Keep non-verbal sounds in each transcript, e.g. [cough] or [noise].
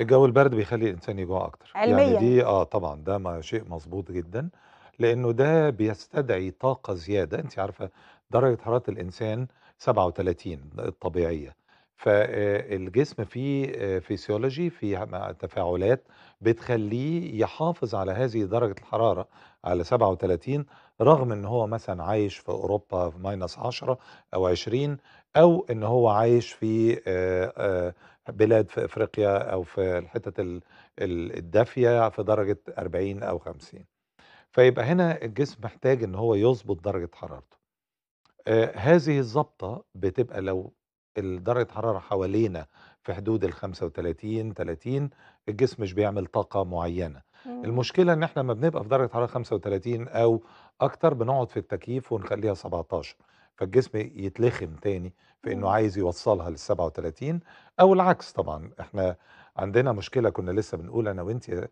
الجو البرد بيخلي الانسان يجوع اكتر يعني علميا يعني دي اه طبعا ده ما شيء مظبوط جدا لانه ده بيستدعي طاقه زياده انت عارفه درجه حراره الانسان 37 الطبيعيه فالجسم آه، فيه آه، فيسيولوجي فيه تفاعلات بتخليه يحافظ على هذه درجة الحرارة على 37 رغم ان هو مثلا عايش في اوروبا في ماينس 10 او 20 او ان هو عايش في آه، بلاد في افريقيا او في الحتت الدافيه في درجه 40 او 50 فيبقى هنا الجسم محتاج ان هو يظبط درجه حرارته آه هذه الظبطه بتبقى لو درجه حراره حوالينا في حدود ال 35 30 الجسم مش بيعمل طاقه معينه مم. المشكله ان احنا لما بنبقى في درجه حراره 35 او اكتر بنقعد في التكييف ونخليها 17 فالجسم يتلخم تاني في انه عايز يوصلها لل 37 او العكس طبعا احنا عندنا مشكله كنا لسه بنقول انا وانت آه،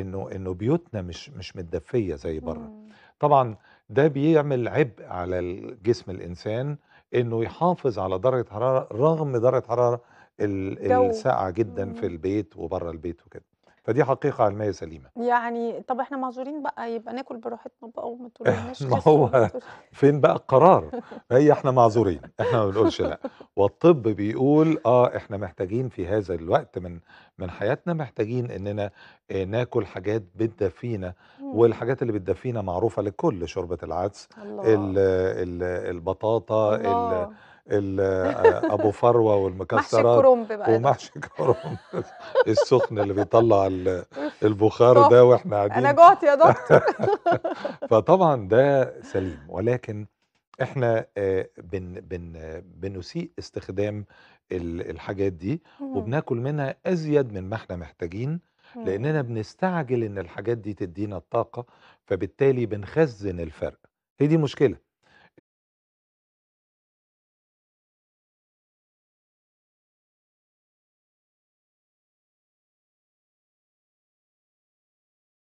انه انه بيوتنا مش مش متدفيه زي بره طبعا ده بيعمل عبء على جسم الانسان انه يحافظ على درجه حراره رغم درجه حراره الساقعه جدا في البيت وبره البيت وكده فدي حقيقه علميه سليمه يعني طب احنا معذورين بقى يبقى ناكل براحتنا بقى وما تقولناش [laughs] ما هو [laughs] فين بقى القرار هي احنا معذورين احنا ما بنقولش لا والطب بيقول اه احنا محتاجين في هذا الوقت من من حياتنا محتاجين اننا آه، ناكل حاجات بتدفينا والحاجات اللي بتدفينا معروفه للكل شوربه العدس ال البطاطا الله. آه، ابو فروه والمكسرات ومحشي كرنب [laughs] السخن اللي بيطلع البخار ده واحنا قاعدين انا جعت يا دكتور [laughs] فطبعا ده سليم ولكن احنا آه، بن بن بنسيء استخدام الحاجات دي وبناكل منها ازيد من ما احنا محتاجين لاننا بنستعجل ان الحاجات دي تدينا الطاقه فبالتالي بنخزن الفرق هي دي مشكله